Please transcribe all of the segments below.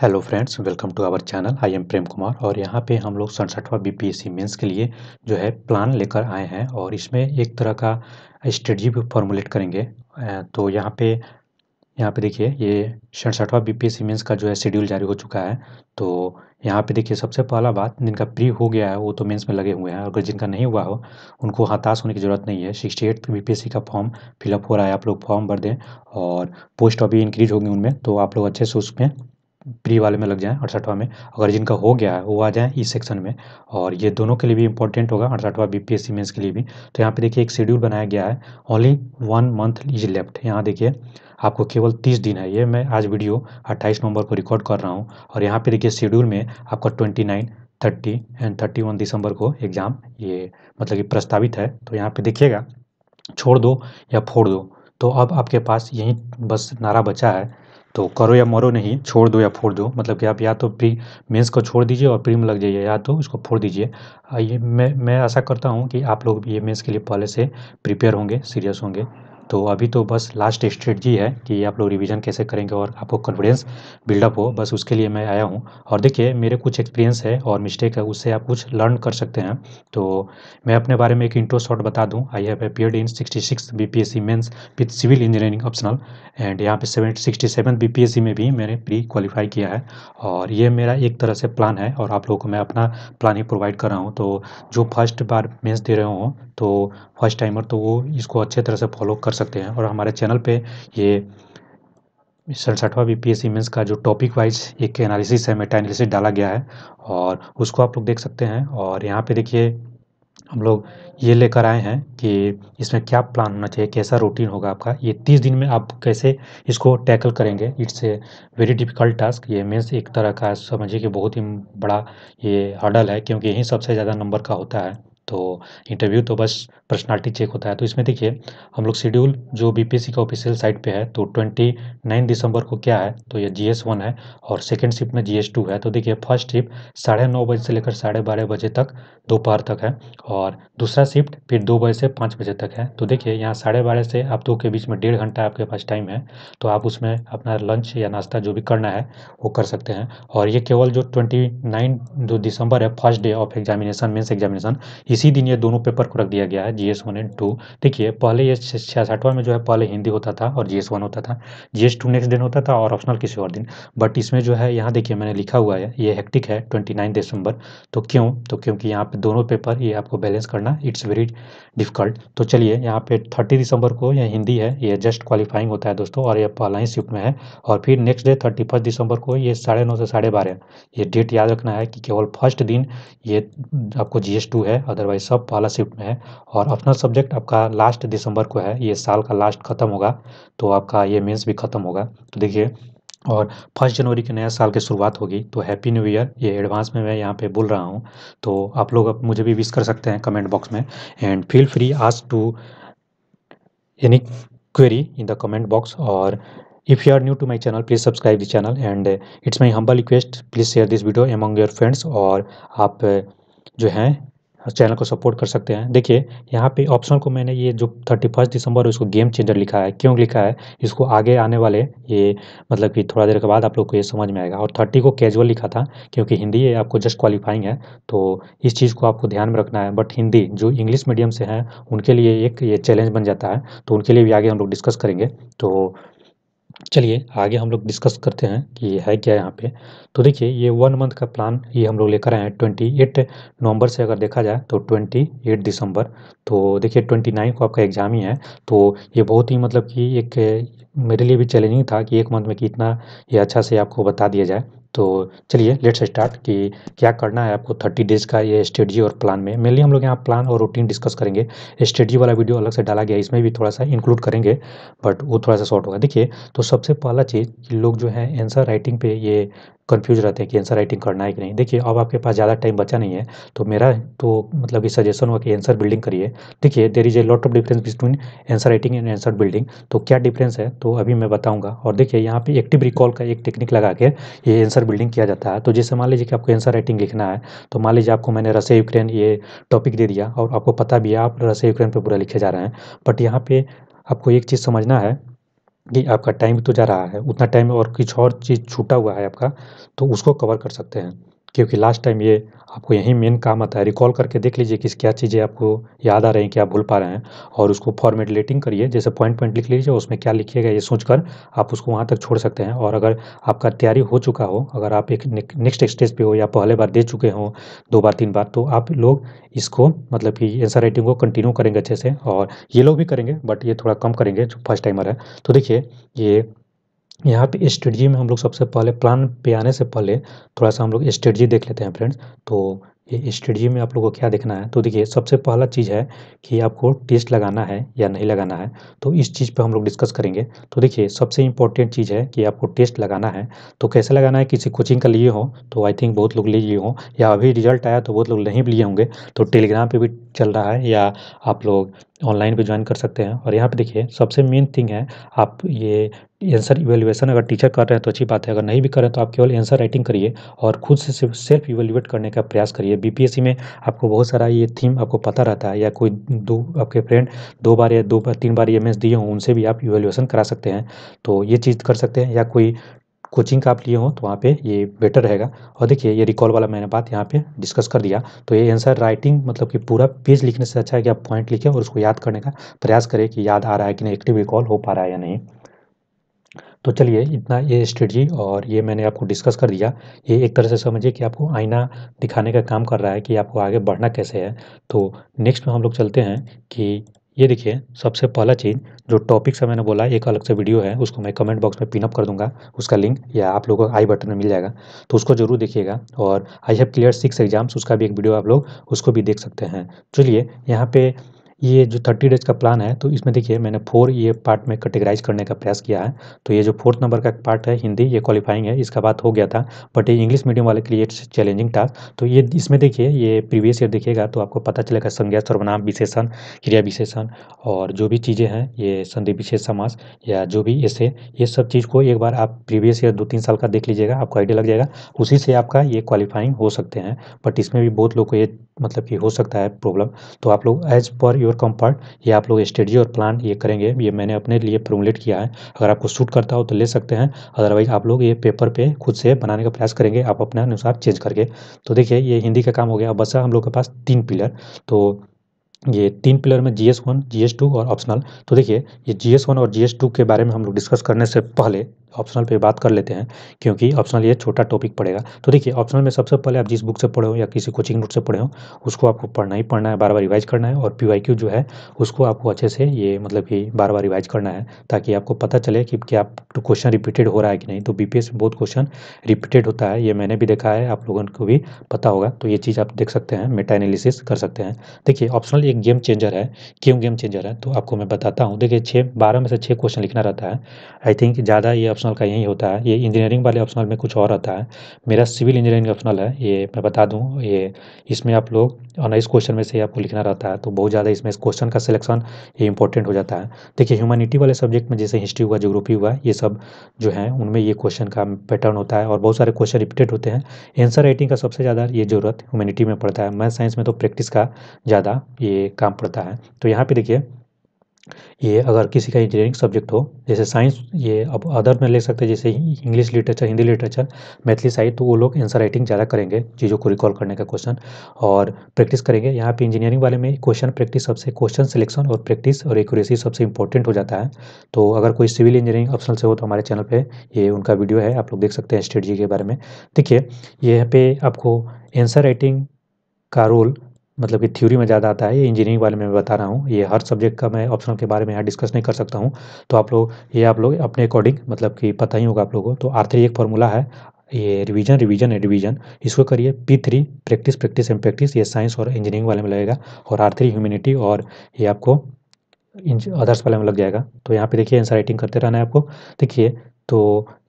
Hello friends welcome to our channel I am Prem Kumar और यहाँ पे हम लोग सड़सठवा बीपीएससी मेंस के लिए जो है प्लान लेकर आए हैं और इसमें एक तरह का स्ट्रेटजी भी फॉर्मुलेट करेंगे तो यहाँ पे यहाँ पे देखिए ये सड़सठवा बीपीएससी मेंस का जो है शेड्यूल जारी हो चुका है तो यहाँ पे देखिए सबसे पहला बात जिनका प्री हो गया है वो तो मेंस में लगे हुए हैं अगर जिनका नहीं हुआ हो उनको हताश होने की ज़रूरत नहीं है सिक्सटी एट बी का फॉर्म फिलअप हो रहा है आप लोग फॉर्म भर दें और पोस्ट अभी इंक्रीज होगी उनमें तो आप लोग अच्छे से उसमें प्री वाले में लग जाएं अड़सठवा में अगर जिनका हो गया है वो आ जाएं इस e सेक्शन में और ये दोनों के लिए भी इंपॉर्टेंट होगा अड़सठवा बी पी मेंस के लिए भी तो यहाँ पे देखिए एक शेड्यूल बनाया गया है only one month is left यहाँ देखिए आपको केवल तीस दिन है ये मैं आज वीडियो अट्ठाईस नवंबर को रिकॉर्ड कर रहा हूँ और यहाँ पर देखिए शेड्यूल में आपका twenty nine thirty and thirty one दिसंबर को एग्ज़ाम ये मतलब कि प्रस्तावित है तो यहाँ पर देखिएगा छोड़ दो या फोड़ दो तो अब आपके पास यही बस नारा बचा है तो करो या मरो नहीं छोड़ दो या फोड़ दो मतलब कि आप या तो प्री मेंस को छोड़ दीजिए और प्री में लग जाइए या तो उसको फोड़ दीजिए ये मैं मैं आशा करता हूँ कि आप लोग भी ये मेंस के लिए पहले से प्रिपेयर होंगे सीरियस होंगे तो अभी तो बस लास्ट स्ट्रेटजी है कि आप लोग रिवीजन कैसे करेंगे और आपको कॉन्फिडेंस बिल्डअप हो बस उसके लिए मैं आया हूँ और देखिए मेरे कुछ एक्सपीरियंस है और मिस्टेक है उससे आप कुछ लर्न कर सकते हैं तो मैं अपने बारे में एक इंट्रो शॉर्ट बता दूँ I have appeared in sixty six B P S C mains with civil engineering optional and यहाँ पे seven sixty seven B P S C में भी मैंने प्री क्वालिफाई किया है और ये मेरा एक तरह से प्लान है और आप लोगों को मैं अपना प्लान ही प्रोवाइड कर रहा हूँ तो जो फर्स्ट बार मेन्स दे रहे हो तो फर्स्ट टाइमर तो वो इसको अच्छे तरह से फॉलो कर सकते हैं और हमारे चैनल पे ये सड़सठवा बी पी एस मेंस का जो टॉपिक वाइज एक एनालिसिस है मेटा एनालिसिस डाला गया है और उसको आप लोग देख सकते हैं और यहाँ पे देखिए हम लोग ये लेकर आए हैं कि इसमें क्या प्लान होना चाहिए कैसा रूटीन होगा आपका ये तीस दिन में आप कैसे इसको टैकल करेंगे it's a very difficult task ये मीन्स एक तरह का समझिए कि बहुत ही बड़ा ये हर्डल है क्योंकि यही सबसे ज़्यादा नंबर का होता है तो इंटरव्यू तो बस पर्सनालिटी चेक होता है तो इसमें देखिए हम लोग शेड्यूल जो बीपीएससी का ऑफिशियल साइट पे है तो ट्वेंटी नाइन दिसंबर को क्या है तो ये जी एस वन है और सेकेंड शिफ्ट में जी एस टू है तो देखिए फर्स्ट शिफ्ट साढ़े नौ बजे से लेकर साढ़े बारह बजे तक दोपहर तक है और दूसरा शिफ्ट फिर दो बजे से पाँच बजे तक है तो देखिए यहाँ साढ़े बारह से आप दो के बीच में डेढ़ घंटा आपके पास टाइम है तो आप उसमें अपना लंच या नाश्ता जो भी करना है वो कर सकते हैं और ये केवल जो ट्वेंटी नाइन जो दिसंबर है first day of examination mains examination इसी दिन ये दोनों पेपर को रख दिया गया है G S one and two देखिए पहले ये छियासठवां में जो है पहले हिंदी होता था और जी एस वन होता था जी एस टू नेक्स्ट दिन होता था और ऑप्शनल किसी और दिन बट इसमें जो है यहाँ देखिए मैंने लिखा हुआ है ये हेक्टिक है ट्वेंटी नाइन दिसंबर तो क्यों तो क्योंकि यहाँ पे दोनों पेपर ये आपको बैलेंस करना इट्स वेरी डिफिकल्ट तो चलिए यहाँ पे थर्टी दिसंबर को यह हिंदी है ये जस्ट क्वालिफाइंग होता है दोस्तों और ये पहला ही शिफ्ट में है और फिर नेक्स्ट डे थर्टी फर्स्ट दिसंबर को ये साढ़े नौ से साढ़े बारह ये डेट याद रखना है कि केवल फर्स्ट दिन ये आपको जी एस टू है अदरवाइज सब पहला शिफ्ट में है और और अपना सब्जेक्ट आपका लास्ट दिसंबर को है ये साल का लास्ट ख़त्म होगा तो आपका ये मेंस भी ख़त्म होगा तो देखिए और फर्स्ट जनवरी के नया साल की शुरुआत होगी तो हैप्पी न्यू ईयर ये एडवांस में मैं यहाँ पे बोल रहा हूँ तो आप लोग अब मुझे भी विश कर सकते हैं कमेंट बॉक्स में and feel free ask to any query in the comment box और if you are new to my channel please subscribe the channel and it's my humble request please share this video among your friends और आप जो हैं channel को support कर सकते हैं देखिए यहाँ पे ऑप्शन को मैंने ये जो थर्टी फर्स्ट दिसंबर है उसको गेम चेंजर लिखा है क्यों लिखा है इसको आगे आने वाले ये मतलब कि थोड़ा देर के बाद आप लोग को ये समझ में आएगा और थर्टी को कैजुअल लिखा था क्योंकि हिंदी ये आपको जस्ट क्वालिफाइंग है तो इस चीज़ को आपको ध्यान में रखना है बट हिंदी जो इंग्लिश मीडियम से हैं उनके लिए एक ये चैलेंज बन जाता है तो उनके लिए भी आगे हम लोग डिस्कस करेंगे तो चलिए आगे हम लोग डिस्कस करते हैं कि ये है क्या यहाँ पे तो देखिए ये वन मंथ का प्लान ये हम लोग लेकर आए हैं ट्वेंटी एट नवम्बर से अगर देखा जाए तो ट्वेंटी एट दिसंबर तो देखिए ट्वेंटी नाइन को आपका एग्ज़ाम ही है तो ये बहुत ही मतलब कि एक मेरे लिए भी चैलेंजिंग था कि एक मंथ में कितना ये अच्छा से आपको बता दिया जाए तो चलिए लेट्स स्टार्ट कि क्या करना है आपको थर्टी डेज़ का ये स्ट्रेटजी और प्लान में मेनली हम लोग यहाँ प्लान और रूटीन डिस्कस करेंगे स्ट्रेटजी वाला वीडियो अलग से डाला गया इसमें भी थोड़ा सा इंक्लूड करेंगे बट वो थोड़ा सा शॉर्ट होगा देखिए तो सबसे पहला चीज़ लोग जो है आंसर राइटिंग पे ये कंफ्यूज रहते हैं कि आंसर राइटिंग करना है कि नहीं देखिए अब आपके पास ज़्यादा टाइम बचा नहीं है तो मेरा तो मतलब कि सजेशन हुआ कि आंसर बिल्डिंग करिए देखिए there is a lot of difference between answer writing and answer building तो क्या डिफरेंस है तो अभी मैं बताऊंगा और देखिए यहाँ पे एक्टिव रिकॉल का एक टेक्निक लगा के ये आंसर बिल्डिंग किया जाता है तो जैसे मान लीजिए कि आपको आंसर राइटिंग लिखना है तो मान लीजिए आपको मैंने रसिया यूक्रेन ये टॉपिक दे दिया और आपको पता भी है आप रसे यूक्रेन पर पूरा लिखे जा रहे हैं बट यहाँ पर आपको एक चीज़ समझना है कि आपका टाइम तो जा रहा है उतना टाइम और कुछ और चीज़ छूटा हुआ है आपका तो उसको कवर कर सकते हैं क्योंकि लास्ट टाइम ये आपको यही मेन काम आता है रिकॉल करके देख लीजिए किस क्या चीज़ें आपको याद आ रही हैं क्या भूल पा रहे हैं और उसको फॉर्मेटलेटिंग करिए जैसे पॉइंट पॉइंट लिख लीजिए उसमें क्या लिखिएगा ये सोचकर आप उसको वहाँ तक छोड़ सकते हैं और अगर आपका तैयारी हो चुका हो अगर आप एक नेक्स्ट स्टेज पर हो या पहले बार दे चुके हों दो बार तीन बार तो आप लोग इसको मतलब कि आंसर राइटिंग को कंटिन्यू करेंगे अच्छे से और ये लोग भी करेंगे बट ये थोड़ा कम करेंगे जो फर्स्ट टाइमर है तो देखिए ये यहाँ पे स्ट्रेटजी में हम लोग सबसे पहले प्लान पे आने से पहले थोड़ा सा हम लोग स्ट्रेटजी देख लेते हैं फ्रेंड्स तो ये स्ट्रेटजी में आप लोगों को क्या देखना है तो देखिए सबसे पहला चीज़ है कि आपको टेस्ट लगाना है या नहीं लगाना है तो इस चीज़ पे हम लोग डिस्कस करेंगे तो देखिए सबसे इम्पोर्टेंट चीज़ है कि आपको टेस्ट लगाना है तो कैसे लगाना है किसी कोचिंग का लिए हो तो आई थिंक बहुत लोग ले लिए हो या अभी रिजल्ट आया तो बहुत लोग नहीं लिए होंगे तो टेलीग्राम पर भी चल रहा है या आप लोग ऑनलाइन भी ज्वाइन कर सकते हैं और यहाँ पे देखिए सबसे मेन थिंग है आप ये आंसर इवेल्यूएसन अगर टीचर कर रहे हैं तो अच्छी बात है अगर नहीं भी कर रहे हैं तो आप केवल आंसर राइटिंग करिए और खुद से सिर्फ सेल्फ इवेल्युएट करने का प्रयास करिए बीपीएससी में आपको बहुत सारा ये थीम आपको पता रहता है या कोई दो आपके फ्रेंड दो बार या दो बार तीन बार एम e दिए हों उनसे भी आप इवेल्युएसन करा सकते हैं तो ये चीज़ कर सकते हैं या कोई कोचिंग का आप लिए हो तो वहाँ पे ये बेटर रहेगा और देखिए ये रिकॉल वाला मैंने बात यहाँ पे डिस्कस कर दिया तो ये आंसर राइटिंग मतलब कि पूरा पेज लिखने से अच्छा है कि आप पॉइंट लिखें और उसको याद करने का प्रयास करें कि याद आ रहा है कि नहीं एक्टिव रिकॉल हो पा रहा है या नहीं तो चलिए इतना ये स्ट्रेटजी और ये मैंने आपको डिस्कस कर दिया ये एक तरह से समझिए कि आपको आईना दिखाने का काम कर रहा है कि आपको आगे बढ़ना कैसे है तो नेक्स्ट में हम लोग चलते हैं कि ये देखिए सबसे पहला चीज़ जो टॉपिक से मैंने बोला एक अलग से वीडियो है उसको मैं कमेंट बॉक्स में पिनअप कर दूंगा उसका लिंक या आप लोगों को आई बटन में मिल जाएगा तो उसको जरूर देखिएगा और I have clear six exams उसका भी एक वीडियो आप लोग उसको भी देख सकते हैं चलिए यहाँ पे ये जो थर्टी डेज का प्लान है तो इसमें देखिए मैंने फोर ये पार्ट में कैटेगराइज करने का प्रयास किया है तो ये जो फोर्थ नंबर का पार्ट है हिंदी ये क्वालिफाइंग है इसका बात हो गया था बट ये इंग्लिश मीडियम वाले के लिए चैलेंजिंग टास्क तो ये इसमें देखिए ये प्रीवियस ईयर देखिएगा तो आपको पता चलेगा संज्ञा सर्वनाम विशेषण क्रिया विशेषण और जो भी चीज़ें हैं ये संधि विशेष समास या जो भी ऐसे ये सब चीज़ को एक बार आप प्रीवियस ईयर दो तीन साल का देख लीजिएगा आपको आइडिया लग जाएगा उसी से आपका ये क्वालिफाइंग हो सकते हैं बट इसमें भी बहुत लोग को ये मतलब कि हो सकता है प्रॉब्लम तो आप लोग एज पर योर कम्फर्ट ये आप लोग स्ट्रेटजी और प्लान ये करेंगे ये मैंने अपने लिए फॉर्मुलेट किया है अगर आपको सूट करता हो तो ले सकते हैं अदरवाइज आप लोग ये पेपर पे खुद से बनाने का प्रयास करेंगे आप अपने अनुसार चेंज करके तो देखिए ये हिंदी का काम हो गया अब हम लोग के पास तीन पिलर तो ये तीन पिलर में G S one G two और ऑप्शनल तो देखिए ये जी एस वन और जी टू के बारे में हम लोग डिस्कस करने से पहले ऑप्शनल पे बात कर लेते हैं क्योंकि ऑप्शनल ये छोटा टॉपिक पड़ेगा तो देखिए ऑप्शनल में सबसे पहले आप जिस बुक से पढ़े हो या किसी कोचिंग नोट से पढ़े हो उसको आपको पढ़ना ही पढ़ना है बार बार रिवाइज करना है और पी जो है उसको आपको अच्छे से ये मतलब कि बार बार रिवाइज करना है ताकि आपको पता चले कि क्या क्वेश्चन रिपीटेड हो रहा है कि नहीं तो बी में बहुत क्वेश्चन रिपीटेड होता है ये मैंने भी देखा है आप लोगों को भी पता होगा तो ये चीज़ आप देख सकते हैं मेटा एनालिसिस कर सकते हैं देखिए ऑप्शनल एक गेम चेंजर है क्यों गेम चेंजर है तो आपको मैं बताता हूँ देखिए छः बारह में से छः क्वेश्चन लिखना रहता है आई थिंक ज़्यादा ये ऑप्शन ऑप्शनल का यही होता है ये इंजीनियरिंग वाले ऑप्शनल में कुछ और आता है मेरा सिविल इंजीनियरिंग ऑप्शनल है ये मैं बता दूँ ये इसमें आप लोग इस क्वेश्चन में से आपको लिखना रहता है तो बहुत ज़्यादा इसमें इस क्वेश्चन का सिलेक्शन ये इंपॉर्टेंट हो जाता है देखिए ह्यूमैनिटी वाले सब्जेक्ट में जैसे हिस्ट्री हुआ जोग्रोफी हुआ ये सब जो है उनमें ये क्वेश्चन का पैटर्न होता है और बहुत सारे क्वेश्चन रिपीटेड होते हैं एंसर राइटिंग का सबसे ज़्यादा ये ज़रूरत ह्यूमनिटी में पड़ता है मैथ साइंस में तो प्रैक्टिस का ज़्यादा ये काम पड़ता है तो यहाँ पर देखिए ये अगर किसी का इंजीनियरिंग सब्जेक्ट हो जैसे साइंस ये अब अदर में ले सकते हैं जैसे English literature Hindi literature Maithili side तो वो लोग आंसर राइटिंग ज़्यादा करेंगे चीज़ों को रिकॉल करने का क्वेश्चन और प्रैक्टिस करेंगे यहाँ पे इंजीनियरिंग वाले में क्वेश्चन प्रैक्टिस सबसे क्वेश्चन सिलेक्शन और प्रैक्टिस और एक्यूरेसी सबसे इंपॉर्टेंट हो जाता है तो अगर कोई सिविल इंजीनियरिंग ऑप्शन से हो तो हमारे चैनल पर ये उनका वीडियो है आप लोग देख सकते हैं स्ट्रेटजी के बारे में देखिए यहाँ पे आपको एंसर राइटिंग का रोल मतलब कि थ्योरी में ज़्यादा आता है ये इंजीनियरिंग वाले में मैं बता रहा हूँ ये हर सब्जेक्ट का मैं ऑप्शनल के बारे में यहाँ डिस्कस नहीं कर सकता हूँ तो आप लोग ये आप लोग अपने अकॉर्डिंग मतलब कि पता ही होगा आप लोगों को तो आर एक फॉर्मूला है ये रिवीजन रिवीजन है रिवीजन इसको करिए P three practice practice and practice ये साइंस और इंजीनियरिंग वाले में लगेगा और आर थ्री ह्यूमिनिटी और ये आपको अदर्स वाले में लग जाएगा तो यहाँ पे देखिए आंसर राइटिंग करते रहना है आपको देखिए तो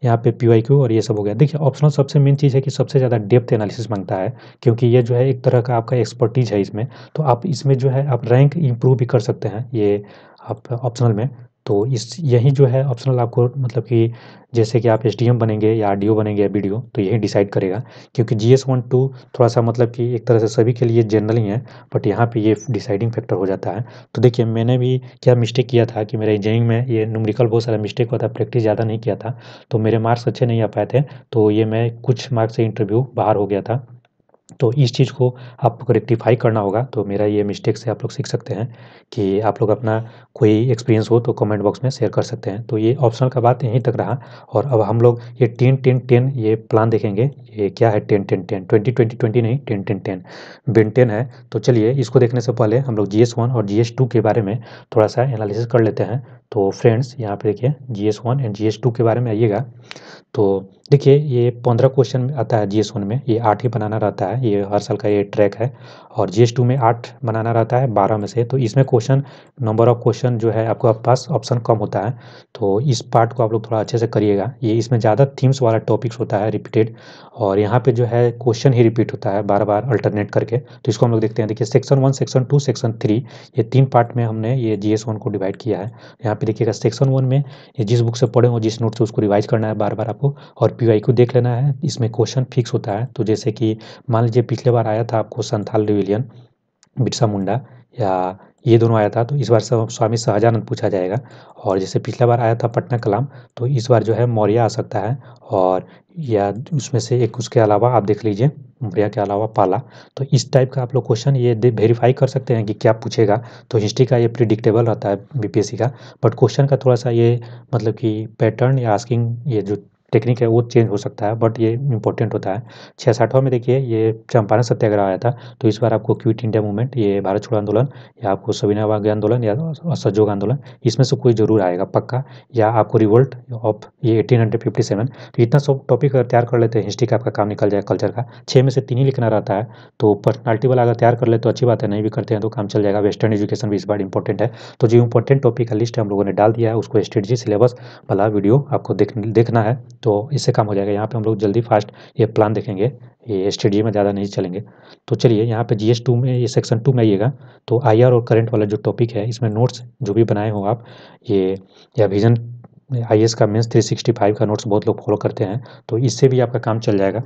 यहाँ पे पी और ये सब हो गया देखिए ऑप्शनल सबसे मेन चीज़ है कि सबसे ज़्यादा डेप्थ एनालिसिस मांगता है क्योंकि ये जो है एक तरह का आपका एक्सपर्टीज है इसमें तो आप इसमें जो है आप रैंक इंप्रूव भी कर सकते हैं ये आप ऑप्शनल में तो इस यही जो है ऑप्शनल आपको मतलब कि जैसे कि आप एस बनेंगे या आर बनेंगे या बी तो यही डिसाइड करेगा क्योंकि जी एस वन टू थोड़ा सा मतलब कि एक तरह से सभी के लिए जनरल ही है बट यहाँ पे ये डिसाइडिंग फैक्टर हो जाता है तो देखिए मैंने भी क्या मिस्टेक किया था कि मेरा इंजीनियरिंग में ये नुमरिकल बहुत सारा मिस्टेक हुआ था प्रैक्टिस ज़्यादा नहीं किया था तो मेरे मार्क्स अच्छे नहीं आ पाए थे तो ये मैं कुछ मार्क्स से इंटरव्यू बाहर हो गया था तो इस चीज़ को आप लोग रेक्टिफाई करना होगा तो मेरा ये मिस्टेक से आप लोग सीख सकते हैं कि आप लोग अपना कोई एक्सपीरियंस हो तो कमेंट बॉक्स में शेयर कर सकते हैं तो ये ऑप्शनल का बात यहीं तक रहा और अब हम लोग ये टेन टेन टेन ये प्लान देखेंगे ये क्या है ten ten ten twenty twenty twenty नहीं टेन टेन टेन बिन टेन है तो चलिए इसको देखने से पहले हम लोग जी एस वन और जी एस टू के बारे में थोड़ा सा एनालिसिस कर लेते हैं तो फ्रेंड्स यहाँ पे देखिए G S one and G S two के बारे में आइएगा तो देखिए ये पंद्रह क्वेश्चन आता है जी एस वन में ये आठ ही बनाना रहता है ये हर साल का ये ट्रैक है और जी एस टू में आठ बनाना रहता है बारह में से तो इसमें क्वेश्चन नंबर ऑफ क्वेश्चन जो है आपको आपके पास ऑप्शन कम होता है तो इस पार्ट को आप लोग थोड़ा अच्छे से करिएगा ये इसमें ज़्यादा थीम्स वाला टॉपिक्स होता है रिपीटेड और यहाँ पर जो है क्वेश्चन ही रिपीट होता है बार बार अल्टरनेट करके तो इसको हम लोग देखते हैं देखिए section one section two section three ये तीन पार्ट में हमने ये जी एस वन को डिवाइड किया है यहाँ आप देखिएगा सेक्शन वन में जिस बुक से पढ़े हो जिस नोट से उसको रिवाइज करना है बार बार आपको और पी को देख लेना है इसमें क्वेश्चन फिक्स होता है तो जैसे कि मान लीजिए पिछले बार आया था आपको संथाल रिविलियन बिरसा मुंडा या ये दोनों आया था तो इस बार स्वामी सहजानंद पूछा जाएगा और जैसे पिछला बार आया था पटना कलाम तो इस बार जो है मौर्य आ सकता है और या उसमें से एक उसके अलावा आप देख लीजिए मौर्य के अलावा पाला तो इस टाइप का आप लोग क्वेश्चन ये वेरीफाई कर सकते हैं कि क्या पूछेगा तो हिस्ट्री का ये प्रिडिक्टेबल रहता है बी का बट क्वेश्चन का थोड़ा सा ये मतलब कि पैटर्न या आस्किंग ये जो टेक्निक है वो चेंज हो सकता है बट ये इंपॉर्टेंट होता है छः साठवा में देखिए ये चंपारण सत्याग्रह आया था तो इस बार आपको क्विट इंडिया मूवमेंट ये भारत छोड़ो आंदोलन या आपको सविनावाग आंदोलन या असहयोग आंदोलन इसमें से कोई जरूर आएगा पक्का या आपको रिवोल्ट ऑफ ये एटीन हंड्रेड फिफ्टी सेवन तो इतना सब टॉपिक अगर तैयार कर लेते हैं हिस्ट्री का आपका काम निकल जाएगा कल्चर का छः में से तीन ही लिखना रहता है तो पर्सनलिटी वाला अगर तैयार कर ले तो अच्छी बात है नहीं भी करते हैं तो काम चल जाएगा वेस्टर्न एजुकेशन भी इस बार इंपॉर्टेंट है तो जो इंपॉर्टेंट टॉपिक का लिस्ट हम लोगों ने डाल दिया है उसको स्ट्रेटजी सिलेबस वाला वीडियो आपको देखना है तो इससे काम हो जाएगा यहाँ पे हम लोग जल्दी फास्ट ये प्लान देखेंगे ये स्टेडियम में ज़्यादा नहीं चलेंगे तो चलिए यहाँ पे जी टू में ये सेक्शन टू में आइएगा तो आईआर और करंट वाला जो टॉपिक है इसमें नोट्स जो भी बनाए हो आप ये या विजन आई का मीन्स थ्री का नोट्स बहुत लोग फॉलो करते हैं तो इससे भी आपका काम चल जाएगा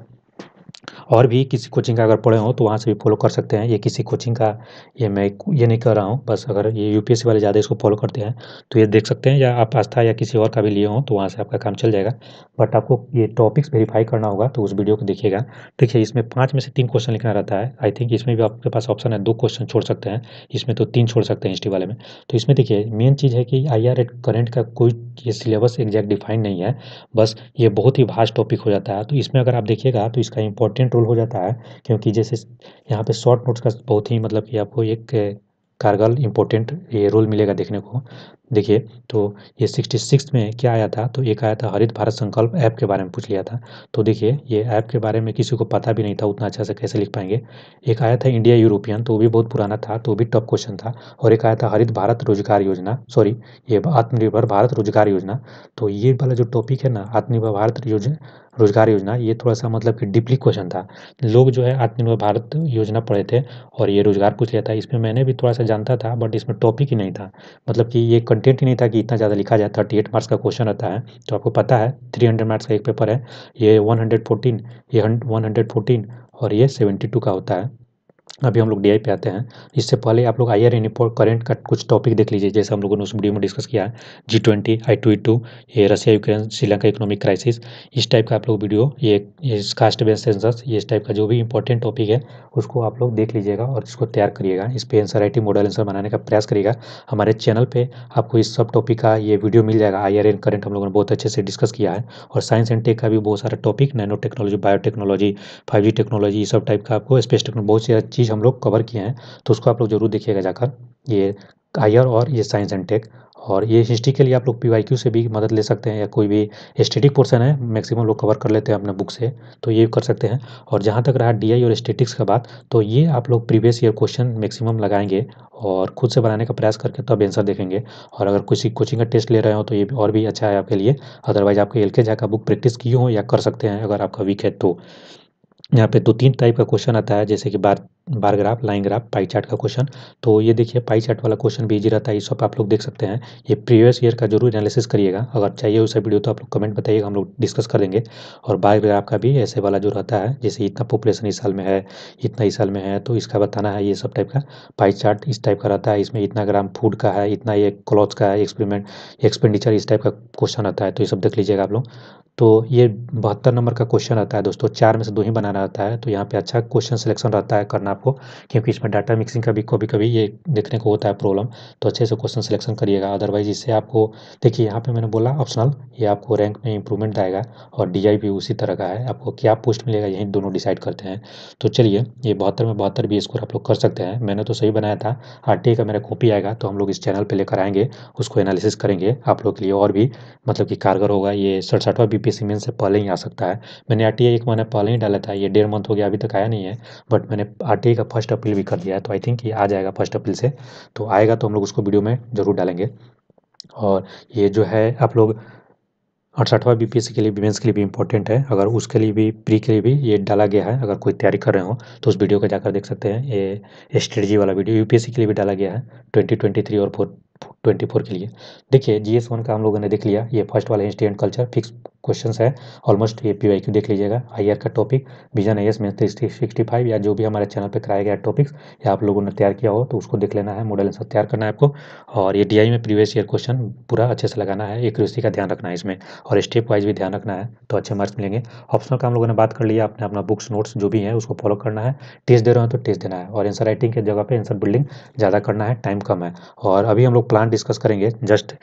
और भी किसी कोचिंग का अगर पढ़े हों तो वहाँ से भी फॉलो कर सकते हैं ये किसी कोचिंग का ये मैं ये नहीं कर रहा हूँ बस अगर ये यू वाले ज़्यादा इसको फॉलो करते हैं तो ये देख सकते हैं या आप आस्था या किसी और का भी लिए हों तो वहाँ से आपका काम चल जाएगा बट आपको ये टॉपिक्स वेरीफाई करना होगा तो उस वीडियो को देखिएगा देखिए इसमें पाँच में से तीन क्वेश्चन लिखना रहता है आई थिंक इसमें भी आपके पास ऑप्शन है दो क्वेश्चन छोड़ सकते हैं इसमें तो तीन छोड़ सकते हैं हिस्ट्री वाले में तो इसमें देखिए मेन चीज़ है कि आई आर एट करेंट का कोई ये सिलेबस एग्जैक्ट डिफाइन नहीं है बस ये बहुत ही वास्ट टॉपिक हो जाता है तो इसमें अगर आप देखिएगा तो इसका इम्पोर्टेंट रोल हो जाता है क्योंकि जैसे यहाँ पे शॉर्ट नोट्स का बहुत ही मतलब कि आपको एक कारगर इम्पोर्टेंट ये रोल मिलेगा देखने को देखिए तो ये सिक्सटी सिक्स में क्या आया था तो एक आया था हरित भारत संकल्प ऐप के बारे में पूछ लिया था तो देखिए ये ऐप के बारे में किसी को पता भी नहीं था उतना अच्छा से कैसे लिख पाएंगे एक आया था इंडिया यूरोपियन तो वो भी बहुत पुराना था तो भी टॉप क्वेश्चन था और एक आया था हरित भारत रोजगार योजना सॉरी ये आत्मनिर्भर भारत रोजगार योजना तो ये वाला जो टॉपिक है ना आत्मनिर्भर भारत योजना रोजगार योजना ये थोड़ा सा मतलब कि डीपली क्वेश्चन था लोग जो है आत्मनिर्भर भारत योजना पढ़े थे और ये रोजगार पूछ लिया था इसमें मैंने भी थोड़ा सा जानता था बट इसमें टॉपिक ही नहीं था मतलब कि ये कंटेंट ही नहीं था कि इतना ज़्यादा लिखा जाए थर्टी एट मार्क्स का क्वेश्चन आता है तो आपको पता है थ्री हंड्रेड मार्क्स का एक पेपर है ये वन हंड्रेड फोर्टीन ये वन हंड्रेड फोर्टीन और ये सेवेंटी टू का होता है अभी हम लोग डी पे आते हैं इससे पहले आप लोग आई आर एन करेंट का कुछ टॉपिक देख लीजिए जैसे हम लोगों ने उस वीडियो में डिस्कस किया है G twenty I two two ये Russia Ukraine Sri Lanka economic crisis इस टाइप का आप लोग वीडियो ये कास्ट बेस सेंसस ये इस टाइप का जो भी इंपॉर्टेंट टॉपिक है उसको आप लोग देख लीजिएगा और इसको तैयार करिएगा इस पर एंसर आई मॉडल आंसर बनाने का प्रयास करिएगा हमारे चैनल पर आपको इस सब टॉपिक का ये वीडियो मिल जाएगा आई आर एन करेंट हम लोगों ने बहुत अच्छे से डिस्कस किया है और साइंस एंड टेक का भी बहुत सारा topic nano technology bio technology five G technology सब टाइप का आपको स्पेस टेक्नोलॉजी बहुत सारी चीज़ चीज़ हम लोग कवर किए हैं तो उसको आप लोग जरूर देखिएगा जाकर ये आयर और ये साइंस एंड टेक और ये हिस्ट्री के लिए आप लोग पी से भी मदद ले सकते हैं या कोई भी स्टेटिक पोर्सन है मैक्सिमम लोग कवर कर लेते हैं अपने बुक से तो ये कर सकते हैं और जहाँ तक रहा डी और स्टेटिक्स का बात तो ये आप लोग प्रीवियस ईयर क्वेश्चन मैक्सिमम लगाएंगे और खुद से बनाने का प्रयास करके तब आंसर देखेंगे और अगर किसी कोचिंग का टेस्ट ले रहे हो तो ये और भी अच्छा है आपके लिए अदरवाइज आपके एल के का बुक प्रैक्टिस की हो या कर सकते हैं अगर आपका वीक है तो यहाँ पे दो तीन टाइप का क्वेश्चन आता है जैसे कि बार bar graph line graph pie chart का क्वेश्चन तो ये देखिए पाई चार्ट वाला क्वेश्चन भी इजी रहता है ये सब आप लोग देख सकते हैं ये प्रीवियस ईयर का जरूर एनालिसिस करिएगा अगर चाहिए उसका वीडियो तो आप लोग कमेंट बताइएगा हम लोग डिस्कस कर देंगे और बार ग्राफ का भी ऐसे वाला जो रहता है जैसे इतना पॉपुलेशन इस साल में है इतना इस साल में है तो इसका बताना है ये सब टाइप का पाई चार्ट इस टाइप का रहता है इसमें इतना ग्राम फूड का है इतना ये क्लॉथ का है एक्सपेरिमेंट एक्सपेंडिचर इस टाइप का क्वेश्चन आता है तो ये सब देख लीजिएगा आप लोग तो ये बहत्तर नंबर का क्वेश्चन आता है दोस्तों चार में से दो ही बनाना रहता है तो यहाँ पे अच्छा क्वेश्चन सिलेक्शन रहता है करना आपको क्योंकि इसमें डाटा मिक्सिंग का भी कभी कभी ये देखने को होता है प्रॉब्लम तो अच्छे से क्वेश्चन सिलेक्शन करिएगा अदरवाइज इससे आपको देखिए यहाँ पे मैंने बोला ऑप्शनल ये आपको रैंक में इंप्रूवमेंट आएगा और डी भी उसी तरह का है आपको क्या पोस्ट मिलेगा यही दोनों डिसाइड करते हैं तो चलिए ये बहत्तर में बहत्तर भी स्कोर आप लोग कर सकते हैं मैंने तो सही बनाया था आर का मेरा कॉपी आएगा तो हम लोग इस चैनल पर लेकर आएंगे उसको एनालिसिस करेंगे आप लोग के लिए और भी मतलब कि कारगर होगा ये सड़सठवा बी पी से पहले ही आ सकता है मैंने आर एक महीने पहले ही डाला था ये डेढ़ मंथ हो गया अभी तक आया नहीं है बट मैंने आर आरटीए का फर्स्ट अपील भी कर दिया है तो आई थिंक ये आ जाएगा फर्स्ट अपील से तो आएगा तो हम लोग उसको वीडियो में ज़रूर डालेंगे और ये जो है आप लोग अड़सठवा बी पी के लिए वीमेंस के लिए भी इंपॉर्टेंट है अगर उसके लिए भी प्री के लिए भी ये डाला गया है अगर कोई तैयारी कर रहे हो तो उस वीडियो को जाकर देख सकते हैं ये स्ट्रेटजी वाला वीडियो यूपीएससी के लिए भी डाला गया है 2023 और फोर ट्वेंटी फोर के लिए देखिए जी एस वन का हम लोगों ने देख लिया ये फर्स्ट वाला इंस्टीडेंट कल्चर फिक्स क्वेश्चंस है ऑलमोस्ट ये पी देख लीजिएगा आई का टॉपिक विजन आई एस में सिक्सटी फाइव या जो भी हमारे चैनल पर कराया गया टॉपिक्स या आप लोगों ने तैयार किया हो तो उसको देख लेना है मॉडल आंसर तैयार करना है आपको और ये डी में प्रीवियस ईयर क्वेश्चन पूरा अच्छे से लगाना है एक्यूरेसी का ध्यान रखना है इसमें और स्टेप वाइज भी ध्यान रखना है तो अच्छे मार्क्स मिलेंगे ऑप्शनल का हम लोगों ने बात कर लिया अपने अपना बुक्स नोट्स जो भी है उसको फॉलो करना है टेस्ट दे रहे हैं तो टेस्ट देना है और आंसर राइटिंग के जगह पर आंसर बिल्डिंग ज़्यादा करना है टाइम कम है और अभी हम लोग प्लान डिस्कस करेंगे जस्ट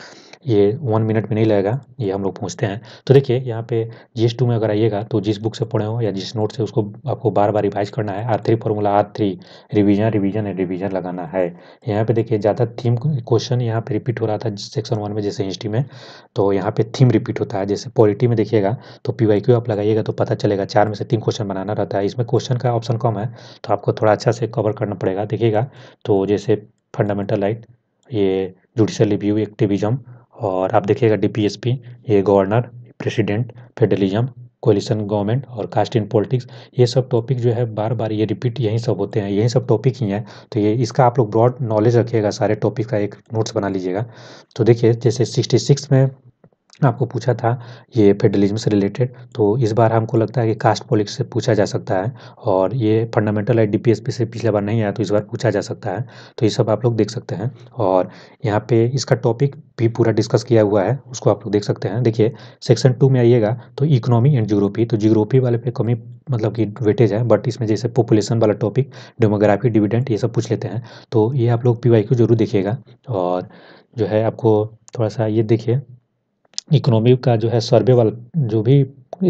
ये वन मिनट में नहीं लगेगा ये हम लोग पूछते हैं तो देखिए यहाँ पे जी टू में अगर आइएगा तो जिस बुक से पढ़े हो या जिस नोट से उसको आपको बार बार रिवाइज करना है R three formula R three revision revision and revision लगाना है यहाँ पे देखिए ज़्यादा थीम क्वेश्चन यहाँ पे रिपीट हो रहा था सेक्शन वन में जैसे हिस्ट्री में तो यहाँ पे थीम रिपीट होता है जैसे पॉलिटी में देखिएगा तो पी वाई क्यू आप लगाइएगा तो पता चलेगा चार में से तीन क्वेश्चन बनाना रहता है इसमें क्वेश्चन का ऑप्शन कम है तो आपको थोड़ा अच्छा से कवर करना पड़ेगा देखिएगा तो जैसे फंडामेंटल राइट ये जुडिशल रिव्यू एक्टिविज्म और आप देखिएगा डीपीएसपी ये governor president federalism coalition government और कास्ट इन पॉलिटिक्स ये सब टॉपिक जो है बार बार ये रिपीट यही सब होते हैं यही सब टॉपिक ही हैं तो ये इसका आप लोग ब्रॉड नॉलेज रखिएगा सारे टॉपिक का एक नोट्स बना लीजिएगा तो देखिए जैसे सिक्सटी सिक्स में आपको पूछा था ये फेडरलिज्म से रिलेटेड तो इस बार हमको लगता है कि कास्ट पॉलिटिक्स से पूछा जा सकता है और ये फंडामेंटल है डीपीएसपी से पिछले बार नहीं आया तो इस बार पूछा जा सकता है तो ये सब आप लोग देख सकते हैं और यहाँ पे इसका टॉपिक भी पूरा डिस्कस किया हुआ है उसको आप लोग देख सकते हैं देखिए सेक्शन टू में आइएगा तो इकोनॉमी एंड ज्योग्राफी तो जियोग्रोफी वाले पे कमी मतलब कि वेटेज है बट इसमें जैसे पॉपुलेशन वाला टॉपिक डेमोग्राफी डिविडेंट ये सब पूछ लेते हैं तो ये आप लोग पी वाई को जरूर देखिएगा और जो है आपको थोड़ा सा ये देखिए इकोनॉमी का जो है सर्वे वाला जो भी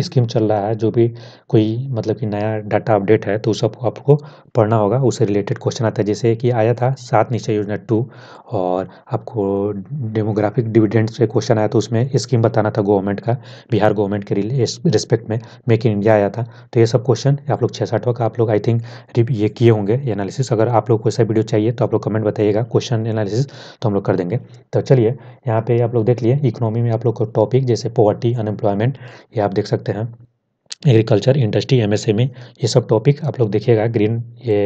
स्कीम चल रहा है जो भी कोई मतलब कि नया डाटा अपडेट है तो सबको आपको पढ़ना होगा उससे रिलेटेड क्वेश्चन आता है जैसे कि आया था सात निश्चय योजना टू और आपको डेमोग्राफिक डिविडेंड से क्वेश्चन आया तो उसमें स्कीम बताना था गवर्नमेंट का बिहार गवर्नमेंट के रिस्पेक्ट में मेक इन इंडिया आया था तो ये सब क्वेश्चन आप लोग छः साठवा का आप लोग आई थिंक ये किए होंगे एनालिसिस अगर आप लोग को ऐसा वीडियो चाहिए तो आप लोग कमेंट बताइएगा क्वेश्चन एनालिसिस तो हम लोग कर देंगे तो चलिए यहाँ पे आप लोग देख लिए इकोनॉमी में आप लोग को टॉपिक जैसे पॉवर्टी अनएम्प्लॉयमेंट ये आप देख सकते हैं एग्रीकल्चर इंडस्ट्री एम e, ये सब टॉपिक आप लोग देखिएगा ग्रीन ये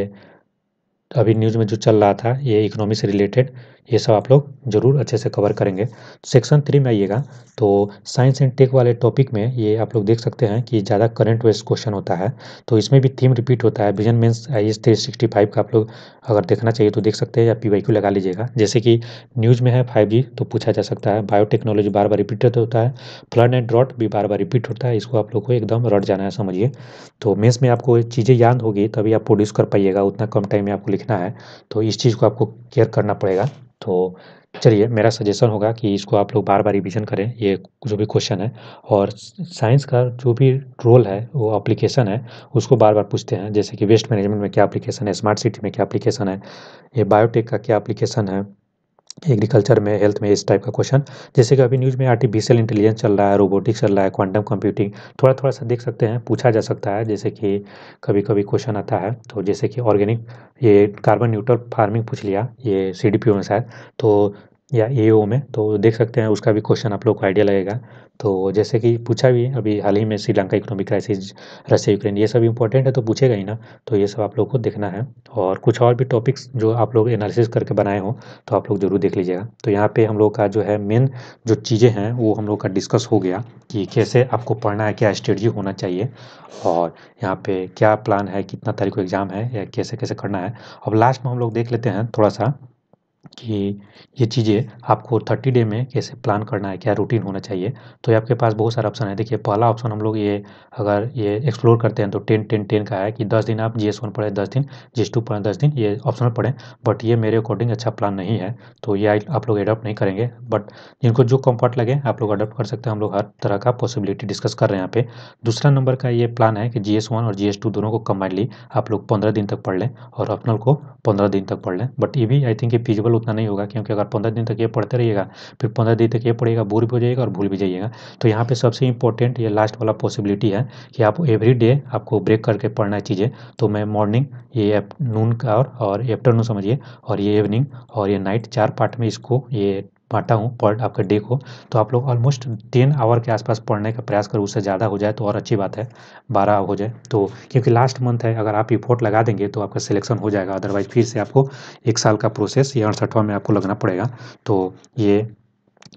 अभी न्यूज़ में जो चल रहा था ये इकोनॉमी से रिलेटेड ये सब आप लोग जरूर अच्छे से कवर करेंगे सेक्शन तो थ्री में आइएगा तो साइंस एंड टेक वाले टॉपिक में ये आप लोग देख सकते हैं कि ज़्यादा करंट वेस्ट क्वेश्चन होता है तो इसमें भी थीम रिपीट होता है vision mains I S three sixty five का आप लोग अगर देखना चाहिए तो देख सकते हैं या पी वाई क्यू लगा लीजिएगा जैसे कि न्यूज़ में है फाइव जी तो पूछा जा सकता है बायोटेक्नोलॉजी बार बार रिपीटेड होता है फ्लड एंड ड्रॉट भी बार बार रिपीट होता है इसको आप लोग को एकदम रट जाना है समझिए तो मेन्स में आपको चीज़ें याद होगी तभी आप प्रोड्यूस कर पाइएगा उतना कम टाइम में आपको लिखना है तो इस चीज़ को आपको केयर करना पड़ेगा तो चलिए मेरा सजेशन होगा कि इसको आप लोग बार बार रिविजन करें ये जो भी क्वेश्चन है और साइंस का जो भी रोल है वो अप्लीकेशन है उसको बार बार पूछते हैं जैसे कि वेस्ट मैनेजमेंट में क्या अप्लीकेशन है स्मार्ट सिटी में क्या अप्लीकेशन है ये बायोटेक का क्या अप्लीकेशन है एग्रीकल्चर में हेल्थ में इस टाइप का क्वेश्चन जैसे कि अभी न्यूज़ में आर्टिफिशियल इंटेलिजेंस चल रहा है रोबोटिक्स चल रहा है क्वांटम कंप्यूटिंग थोड़ा थोड़ा सा देख सकते हैं पूछा जा सकता है जैसे कि कभी कभी क्वेश्चन आता है तो जैसे कि ऑर्गेनिक ये कार्बन न्यूट्रल फार्मिंग पूछ लिया ये सी डी पी ओ में शायद तो या ए में तो देख सकते हैं उसका भी क्वेश्चन आप लोग को आइडिया लगेगा तो जैसे कि पूछा भी है अभी हाल ही में Sri Lanka economic crisis Russia Ukraine ये सब इंपॉर्टेंट है तो पूछेगा ही ना तो ये सब आप लोग को देखना है और कुछ और भी टॉपिक्स जो आप लोग एनालिसिस करके बनाए हो तो आप लोग जरूर देख लीजिएगा तो यहाँ पे हम लोग का जो है मेन जो चीज़ें हैं वो हम लोग का डिस्कस हो गया कि कैसे आपको पढ़ना है क्या स्ट्रेटजी होना चाहिए और यहाँ पे क्या प्लान है कितना तारीख को एग्ज़ाम है या कैसे कैसे करना है अब लास्ट में हम लोग देख लेते हैं थोड़ा सा कि ये चीज़ें आपको थर्टी डे में कैसे प्लान करना है, क्या रूटीन होना चाहिए। तो ये आपके पास बहुत सारा ऑप्शन है। देखिए पहला ऑप्शन हम लोग ये अगर ये एक्सप्लोर करते हैं तो टेन टेन टेन का है कि दस दिन आप जी एस वन पढ़ें दस दिन, जी एस टू पढ़ें दस दिन ये ऑप्शनल पढ़ें। बट ये मेरे अकॉर्डिंग अच्छा प्लान नहीं है, तो ये आप लोग एडॉप्ट नहीं करेंगे। बट जिनको जो कम्फर्ट लगे आप लोग अडॉप्ट कर सकते हैं, हम लोग हर तरह का पॉसिबिलिटी डिस्कस कर रहे हैं यहाँ पे। दूसरा नंबर का ये प्लान है कि जी एस वन और जी एस टू दोनों को कम्बाइनली आप लोग पंद्रह दिन तक पढ़ लें और ऑप्शनल को पंद्रह दिन तक पढ़ लें। बट ये भी आई थिंक ये फ़ीज़िबल उतना नहीं होगा क्योंकि अगर पंद्रह दिन तक ये पढ़ते रहिएगा फिर पंद्रह दिन तक ये पढ़ेगा बोर भी हो जाएगा और भूल भी जाइएगा तो यहाँ पे सबसे इंपॉर्टेंट ये लास्ट वाला पॉसिबिलिटी है कि आप एवरी डे आपको ब्रेक करके पढ़ना है चीज़ें तो मैं मॉर्निंग ये नून का और आफ्टरनून समझिए और ये इवनिंग और ये नाइट चार पार्ट में इसको ये बांटा हूँ पर आपके डे को तो आप लोग ऑलमोस्ट टेन आवर के आसपास पढ़ने का प्रयास करो उससे ज़्यादा हो जाए तो और अच्छी बात है बारह हो जाए तो क्योंकि लास्ट मंथ है अगर आप रिपोर्ट लगा देंगे तो आपका सिलेक्शन हो जाएगा अदरवाइज फिर से आपको एक साल का प्रोसेस या अड़सठवा में आपको लगना पड़ेगा तो ये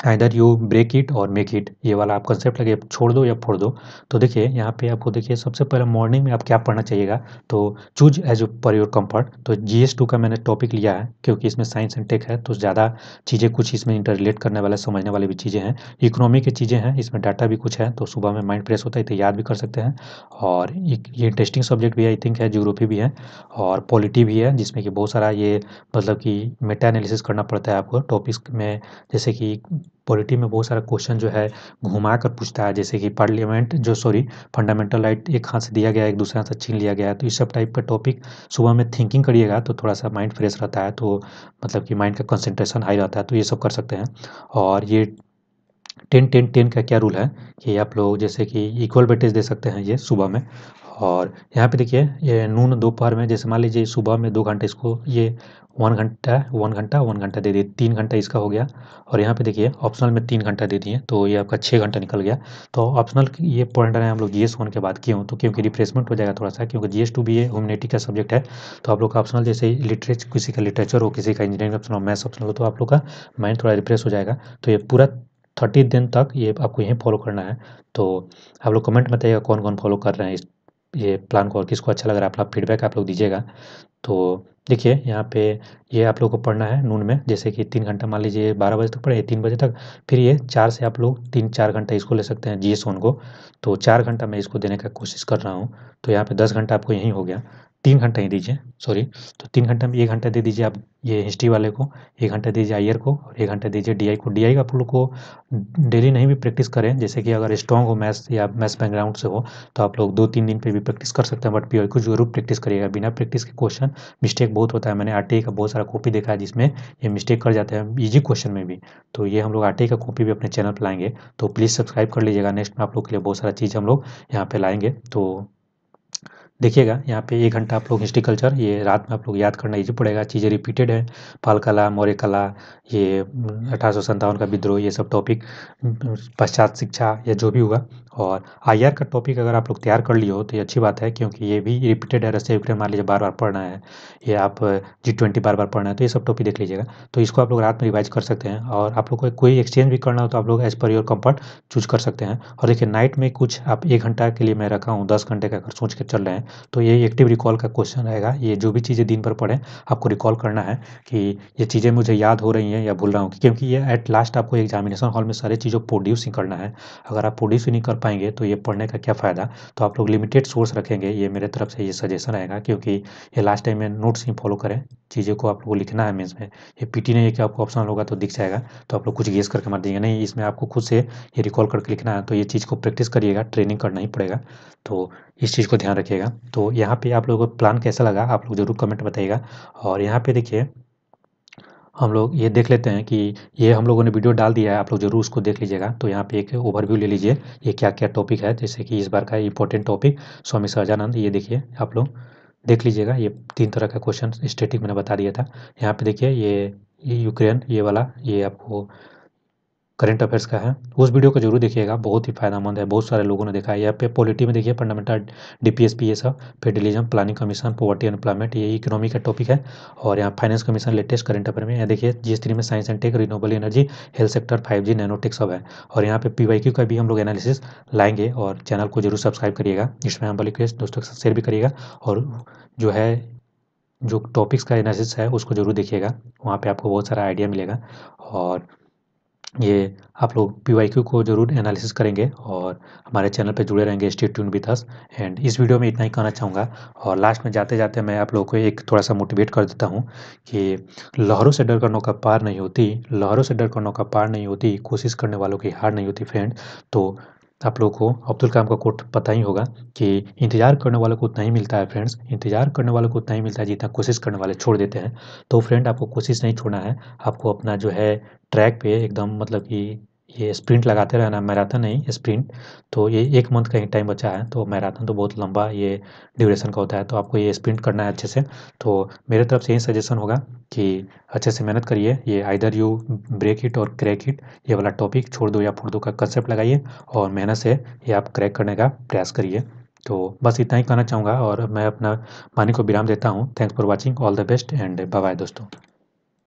either you break it or make it ये वाला आप कंसेप्ट लगे छोड़ दो या फोड़ दो तो देखिए यहाँ पे आपको देखिए सबसे पहले मॉर्निंग में आप क्या पढ़ना चाहिएगा तो choose as per your comfort तो जी एस टू का मैंने टॉपिक लिया है क्योंकि इसमें साइंस एंड टेक है तो ज़्यादा चीज़ें कुछ इसमें इंटर रिलेट करने वाले समझने वाली भी चीज़ें हैं इकोनॉमी की चीज़ें हैं इसमें डाटा भी कुछ है तो सुबह में माइंड फ्रेश होता है तो याद भी कर सकते हैं और ये इंटरेस्टिंग सब्जेक्ट भी आई थिंक है जियोग्राफी भी है और पॉलिटी भी है जिसमें कि बहुत सारा ये मतलब कि मेटा एनालिसिस करना पड़ता है आपको टॉपिक्स में जैसे कि पॉलिटी में बहुत सारा क्वेश्चन जो है घुमा कर पूछता है जैसे कि पार्लियामेंट जो सॉरी फंडामेंटल राइट एक हाथ से दिया गया एक दूसरे हाथ से छीन लिया गया है तो इस सब टाइप का टॉपिक सुबह में थिंकिंग करिएगा तो थोड़ा सा माइंड फ्रेश रहता है तो मतलब कि माइंड का कंसेंट्रेशन हाई रहता है तो ये सब कर सकते हैं और ये टेन टेन टेन का क्या रूल है कि आप लोग जैसे कि इक्वल वेटेज दे सकते हैं ये सुबह में और यहाँ पे देखिए ये नून दोपहर में जैसे मान लीजिए सुबह में दो घंटे इसको ये वन घंटा वन घंटा वन घंटा दे दिए तीन घंटा इसका हो गया और यहाँ पे देखिए ऑप्शनल में तीन घंटा दे दिए तो ये आपका छः घंटा निकल गया तो ऑप्शनल ये पॉइंट है हम लोग जी एस वन के बाद किए हूँ तो क्योंकि रिफ्रेशमेंट हो जाएगा थोड़ा सा क्योंकि जी एस टू भी ये ह्यूमनिटी का सब्जेक्ट है तो आप लोग का ऑप्शनल जैसे लिटरेच किसी का लिटरेचर हो किसी का इंजीनियरिंग ऑप्शन हो मैथ्स ऑप्शनल हो तो आप लोग का माइंड थोड़ा रिफ्रेश हो जाएगा तो ये पूरा थर्टी दिन तक ये आपको यहीं फॉलो करना है तो आप लोग कमेंट बताइएगा कौन कौन फॉलो कर रहे हैं इस ये प्लान को और किसको अच्छा लग रहा है अपना फीडबैक आप लोग दीजिएगा तो देखिए यहाँ पे ये आप लोग को पढ़ना है नून में जैसे कि तीन घंटा मान लीजिए बारह बजे तक पढ़े तीन बजे तक फिर ये चार से आप लोग तीन चार घंटा इसको ले सकते हैं जी एस को तो चार घंटा मैं इसको देने का कोशिश कर रहा हूँ तो यहाँ पे दस घंटा आपको यहीं हो गया तीन घंटा ही दीजिए सॉरी तो तीन घंटे में एक घंटा दे दीजिए आप ये हिस्ट्री वाले को एक घंटा दीजिए आईयर को और एक घंटा दीजिए डीआई को डीआई आप लोग को डेली नहीं भी प्रैक्टिस करें जैसे कि अगर स्ट्रॉन्ग हो मैथ्स या मैथ्स बैकग्राउंड से हो तो आप लोग दो तीन दिन पे भी प्रैक्टिस कर सकते हैं बट पी को जरूर प्रैक्टिस करिएगा बिना प्रैक्टिस के क्वेश्चन मिस्टेक बहुत होता है मैंने आर का बहुत सारा कॉपी देखा है जिसमें ये मिस्टेक कर जाते हैं ईजी क्वेश्चन में भी तो ये हम लोग आर का कॉपी भी अपने चैनल पर लाएंगे तो प्लीज़ सब्सक्राइब कर लीजिएगा नेक्स्ट में आप लोग के लिए बहुत सारा चीज़ हम लोग यहाँ पर लाएंगे तो देखिएगा यहाँ पे एक घंटा आप लोग हिस्ट्री कल्चर ये रात में आप लोग याद करना ईजी पड़ेगा चीज़ें रिपीटेड है पाल कला मौर्य कला ये अठारह का विद्रोह ये सब टॉपिक पश्चात शिक्षा या जो भी होगा और आई का टॉपिक अगर आप लोग तैयार कर लिए हो तो ये अच्छी बात है क्योंकि ये भी रिपीटेड है रसिया यूक्रेन मान लीजिए बार बार पढ़ना है ये आप जी ट्वेंटी बार बार पढ़ना है तो ये सब टॉपिक देख लीजिएगा तो इसको आप लोग रात में रिवाइज कर सकते हैं और आप लोग को कोई एक्सचेंज भी करना हो तो आप लोग as per your comfort choose कर सकते हैं और देखिए नाइट में कुछ आप एक घंटा के लिए मैं रखा हूँ दस घंटे का अगर सोच के चल रहे हैं तो ये एक्टिव रिकॉल का क्वेश्चन रहेगा ये जो भी चीज़ें दिन भर पढ़ें आपको रिकॉल करना है कि ये चीज़ें मुझे याद हो रही हैं या भूल रहा हूँ क्योंकि ये एट लास्ट आपको एग्जामिनेशन हॉल में सारी चीज़ों प्रोड्यूस ही करना है अगर आप प्रोड्यूस ही नहीं कर पाएंगे तो ये पढ़ने का क्या फ़ायदा तो आप लोग लिमिटेड सोर्स रखेंगे ये मेरे तरफ से ये सजेशन रहेगा क्योंकि ये लास्ट टाइम में नोट्स ही फॉलो करें चीज़ों को आप लोग लिखना है मीन्स में ये पीटी नहीं है कि आपको ऑप्शनल होगा तो दिख जाएगा तो आप लोग कुछ गेस करके मार देंगे नहीं इसमें आपको खुद से ये रिकॉल करके लिखना है तो ये चीज़ को प्रैक्टिस करिएगा ट्रेनिंग करना ही पड़ेगा तो इस चीज़ को ध्यान रखिएगा तो यहाँ पे आप लोगों को प्लान कैसा लगा आप लोग ज़रूर कमेंट बताइएगा और यहाँ पे देखिए हम लोग ये देख लेते हैं कि ये हम लोगों ने वीडियो डाल दिया है आप लोग जरूर उसको देख लीजिएगा तो यहाँ पे एक ओवरव्यू ले लीजिए ये क्या क्या टॉपिक है जैसे कि इस बार का इंपॉर्टेंट टॉपिक स्वामी सहजानंद ये देखिए आप लोग देख लीजिएगा ये तीन तरह का क्वेश्चन स्टेटिक मैंने बता दिया था यहाँ पे देखिए ये ये यूक्रेन ये वाला ये आपको करंट अफेयर्स का है उस वीडियो को जरूर देखिएगा बहुत ही फायदामंद है बहुत सारे लोगों ने देखा है यहाँ पे पॉलिटी में देखिए फंडामेंटल पी ये सब federalism planning commission poverty employment ये इकोनॉमी का टॉपिक है और यहाँ finance commission latest current affair में यहाँ देखिए जी में science and tech renewable energy health sector five G सब है और यहाँ पे पी का भी हम लोग एनालिसिस लाएंगे और चैनल को जरूर सब्सक्राइब करिएगा इसमें हम रिक्वेस्ट दोस्तों के साथ शेयर भी करिएगा और जो है जो टॉपिक्स का एनालिसिस है उसको जरूर देखिएगा वहाँ पर आपको बहुत सारा आइडिया मिलेगा और ये आप लोग पी को जरूर एनालिसिस करेंगे और हमारे चैनल पर जुड़े रहेंगे स्टेट ट्यून भी दस एंड इस वीडियो में इतना ही कहना चाहूँगा और लास्ट में जाते जाते मैं आप लोगों को एक थोड़ा सा मोटिवेट कर देता हूँ कि लहरों से डर कर नौका पार नहीं होती लहरों से डर करने नौका पार नहीं होती कोशिश करने वालों की हार नहीं होती फ्रेंड तो आप लोगों को अब्दुल कलाम का कोट पता ही होगा कि इंतज़ार करने वालों को उतना ही मिलता है फ्रेंड्स इंतज़ार करने वालों को उतना ही मिलता है जितना कोशिश करने वाले छोड़ देते हैं तो फ्रेंड आपको कोशिश नहीं छोड़ना है आपको अपना जो है ट्रैक पे एकदम मतलब कि ये स्प्रिंट लगाते रहना मैराथन नहीं स्प्रिंट तो ये एक मंथ का ही टाइम बचा है तो मैराथन तो बहुत लंबा ये ड्यूरेशन का होता है तो आपको ये स्प्रिंट करना है अच्छे से तो मेरे तरफ से यही सजेशन होगा कि अच्छे से मेहनत करिए ये either you break it or crack it ये वाला टॉपिक छोड़ दो या फोड़ दो का कंसेप्ट लगाइए और मेहनत से ये आप क्रैक करने का प्रयास करिए तो बस इतना ही कहना चाहूँगा और मैं अपना पानी को विराम देता हूँ thanks for watching all the best and bye bye दोस्तों